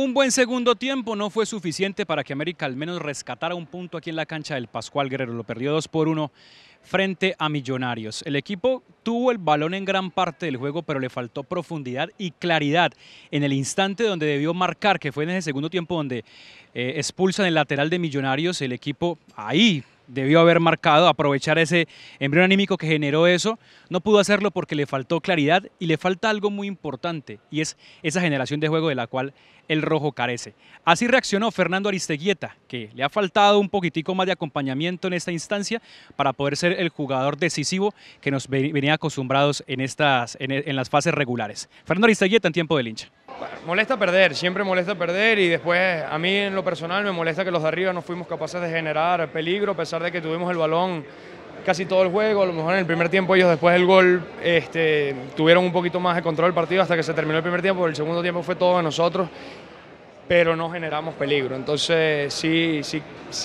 Un buen segundo tiempo no fue suficiente para que América al menos rescatara un punto aquí en la cancha del Pascual Guerrero. Lo perdió 2 por 1 frente a Millonarios. El equipo tuvo el balón en gran parte del juego, pero le faltó profundidad y claridad en el instante donde debió marcar, que fue en ese segundo tiempo donde eh, expulsan el lateral de Millonarios. El equipo ahí debió haber marcado, aprovechar ese embrión anímico que generó eso, no pudo hacerlo porque le faltó claridad y le falta algo muy importante y es esa generación de juego de la cual el rojo carece. Así reaccionó Fernando Aristeguieta, que le ha faltado un poquitico más de acompañamiento en esta instancia para poder ser el jugador decisivo que nos venía acostumbrados en, estas, las fases regulares. Fernando Aristeguieta en tiempo del hincha molesta perder, siempre molesta perder y después a mí en lo personal me molesta que los de arriba no fuimos capaces de generar peligro a pesar de que tuvimos el balón casi todo el juego, a lo mejor en el primer tiempo ellos después del gol este, tuvieron un poquito más de control del partido hasta que se terminó el primer tiempo, el segundo tiempo fue todo de nosotros, pero no generamos peligro, entonces sí, sí,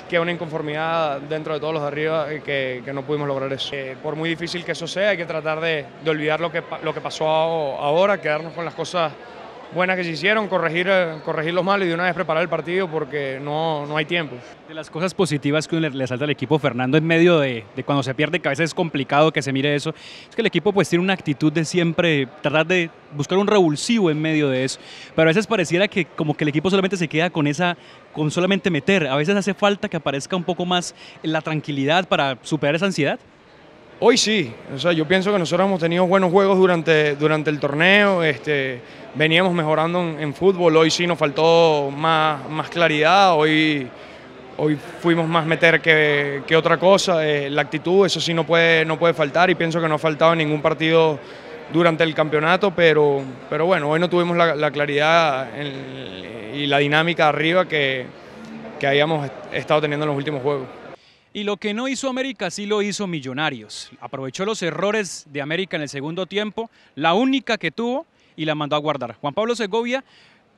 queda una inconformidad dentro de todos los de arriba que, no pudimos lograr eso. Eh, por muy difícil que eso sea, hay que tratar de, olvidar lo que, lo que pasó ahora, quedarnos con las cosas buenas que se hicieron, corregir, eh, corregir los y de una vez preparar el partido porque no, hay tiempo. De las cosas positivas que le, salta al equipo Fernando en medio de, cuando se pierde, que a veces es complicado que se mire eso, es que el equipo pues tiene una actitud de siempre tratar de buscar un revulsivo en medio de eso, pero a veces pareciera que como que el equipo solamente se queda con esa, con solamente meter, a veces hace falta que aparezca un poco más la tranquilidad para superar esa ansiedad. Hoy sí, o sea, yo pienso que nosotros hemos tenido buenos juegos durante, durante el torneo, este, veníamos mejorando en, fútbol, hoy sí nos faltó más, más claridad, hoy, hoy fuimos más meter que, otra cosa, eh, la actitud, eso sí no puede, no puede faltar y pienso que no ha faltado en ningún partido durante el campeonato, pero, pero bueno, hoy no tuvimos la, claridad y la dinámica arriba que, que habíamos estado teniendo en los últimos juegos. Y lo que no hizo América sí lo hizo Millonarios. Aprovechó los errores de América en el segundo tiempo, la única que tuvo, y la mandó a guardar. Juan Pablo Segovia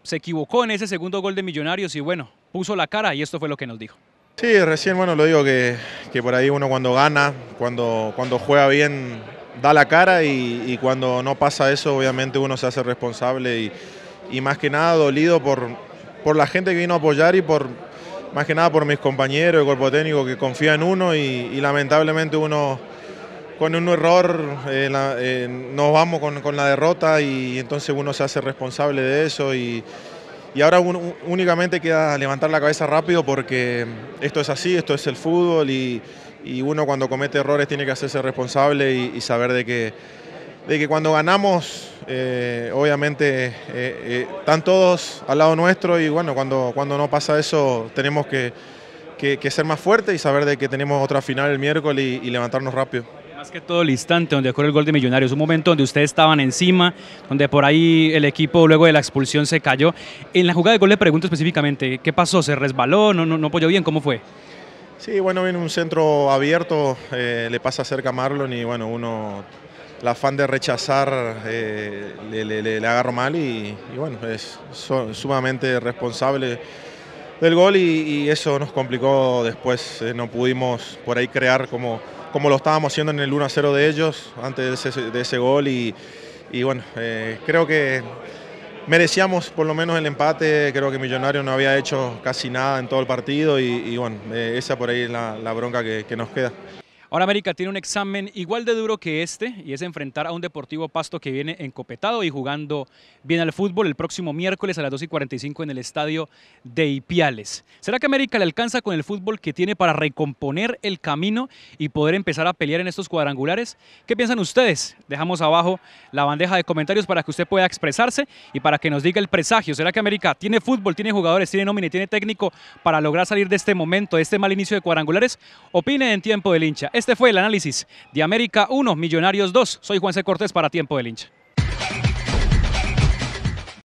se equivocó en ese segundo gol de Millonarios y bueno, puso la cara y esto fue lo que nos dijo. Sí, recién, bueno, lo digo que, que por ahí uno cuando gana, cuando, cuando juega bien, da la cara y, cuando no pasa eso, obviamente uno se hace responsable y, y más que nada dolido por, por la gente que vino a apoyar y por, más que nada por mis compañeros, el cuerpo técnico que confía en uno y, lamentablemente uno con un error eh, eh, nos vamos con, la derrota y entonces uno se hace responsable de eso y, ahora únicamente queda levantar la cabeza rápido porque esto es así, esto es el fútbol y, uno cuando comete errores tiene que hacerse responsable y, y saber de que de que cuando ganamos, eh, obviamente eh, eh, están todos al lado nuestro y bueno, cuando, cuando no pasa eso tenemos que, ser más fuertes y saber de que tenemos otra final el miércoles y, levantarnos rápido Más que todo el instante donde ocurrió el gol de Millonarios, un momento donde ustedes estaban encima, donde por ahí el equipo luego de la expulsión se cayó. En la jugada de gol le pregunto específicamente, ¿qué pasó? ¿Se resbaló? ¿No, no, no apoyó bien? ¿Cómo fue? Sí, bueno, viene un centro abierto, le pasa cerca a Marlon y bueno, uno el afán de rechazar eh, le, le, agarro mal y, bueno, es sumamente responsable del gol y, eso nos complicó después, eh, no pudimos por ahí crear como, como lo estábamos haciendo en el 1-0 de ellos antes de ese, gol y, bueno, eh, creo que merecíamos por lo menos el empate, creo que Millonario no había hecho casi nada en todo el partido y, bueno, esa por ahí es la, bronca que nos queda. Ahora América tiene un examen igual de duro que este y es enfrentar a un Deportivo Pasto que viene encopetado y jugando bien al fútbol el próximo miércoles a las 2 y 45 en el estadio de Ipiales. ¿Será que América le alcanza con el fútbol que tiene para recomponer el camino y poder empezar a pelear en estos cuadrangulares? ¿Qué piensan ustedes? Dejamos abajo la bandeja de comentarios para que usted pueda expresarse y para que nos diga el presagio. ¿Será que América tiene fútbol, tiene jugadores, tiene nómina, tiene técnico para lograr salir de este momento, de este mal inicio de cuadrangulares? Opine en tiempo del hincha. Este este fue el análisis de América 1, Millonarios 2. Soy Juan C. Cortés para Tiempo del Hincha.